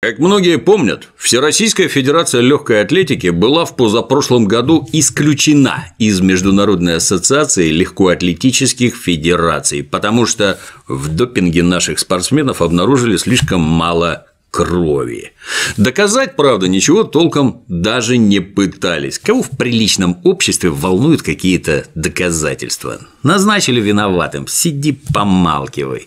Как многие помнят, Всероссийская Федерация Легкой Атлетики была в позапрошлом году исключена из Международной Ассоциации Легкоатлетических Федераций, потому что в допинге наших спортсменов обнаружили слишком мало крови. Доказать, правда, ничего толком даже не пытались. Кого в приличном обществе волнуют какие-то доказательства? Назначили виноватым, сиди помалкивай.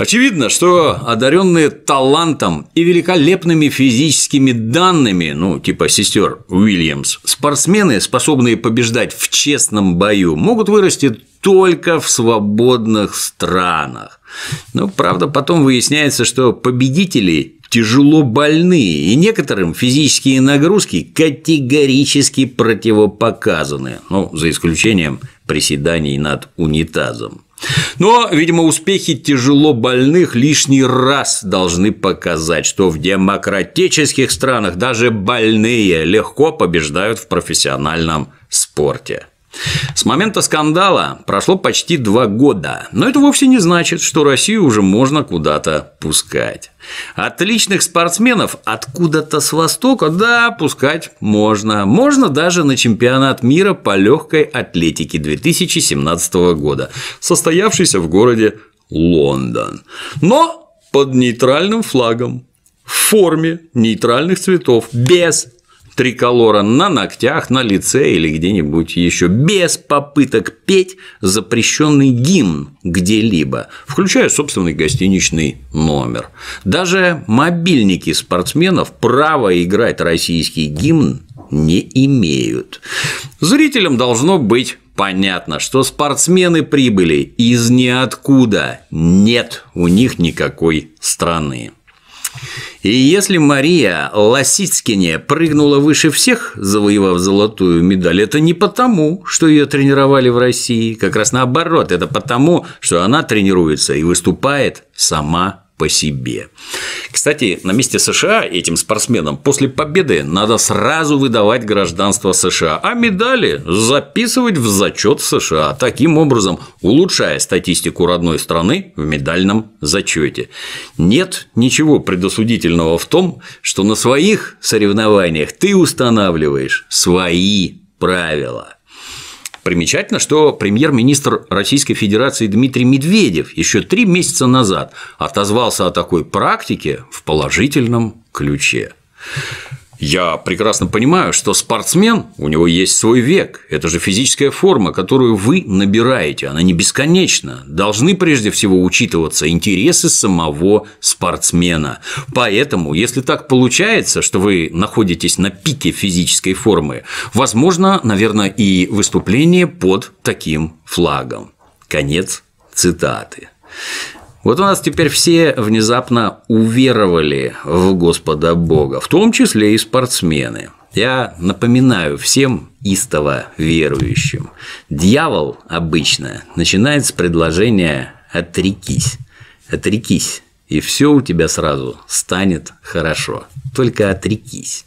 Очевидно, что одаренные талантом и великолепными физическими данными, ну, типа сестер Уильямс, спортсмены, способные побеждать в честном бою, могут вырасти только в свободных странах. Но, ну, правда, потом выясняется, что победители тяжело больны, и некоторым физические нагрузки категорически противопоказаны, ну, за исключением приседаний над унитазом. Но, видимо, успехи тяжело больных лишний раз должны показать, что в демократических странах даже больные легко побеждают в профессиональном спорте. С момента скандала прошло почти два года, но это вовсе не значит, что Россию уже можно куда-то пускать. Отличных спортсменов откуда-то с востока, да, пускать можно. Можно даже на чемпионат мира по легкой атлетике 2017 года, состоявшийся в городе Лондон. Но под нейтральным флагом, в форме нейтральных цветов, без триколора на ногтях, на лице или где-нибудь еще, без попыток петь запрещенный гимн где-либо, включая собственный гостиничный номер. Даже мобильники спортсменов право играть российский гимн не имеют. Зрителям должно быть понятно, что спортсмены прибыли из ниоткуда. Нет у них никакой страны. И если Мария Лосицкине прыгнула выше всех, завоевав золотую медаль, это не потому, что ее тренировали в России, как раз наоборот, это потому, что она тренируется и выступает сама по себе. Кстати, на месте США этим спортсменам после победы надо сразу выдавать гражданство США, а медали записывать в зачет США, таким образом улучшая статистику родной страны в медальном зачете. Нет ничего предосудительного в том, что на своих соревнованиях ты устанавливаешь свои правила. Примечательно, что премьер-министр Российской Федерации Дмитрий Медведев еще три месяца назад отозвался о такой практике в положительном ключе. Я прекрасно понимаю, что спортсмен, у него есть свой век. Это же физическая форма, которую вы набираете. Она не бесконечна. Должны прежде всего учитываться интересы самого спортсмена. Поэтому, если так получается, что вы находитесь на пике физической формы, возможно, наверное, и выступление под таким флагом. Конец цитаты. Вот у нас теперь все внезапно уверовали в Господа Бога, в том числе и спортсмены. Я напоминаю всем истово верующим. Дьявол обычно начинает с предложения «отрекись». Отрекись, и все у тебя сразу станет хорошо. Только отрекись.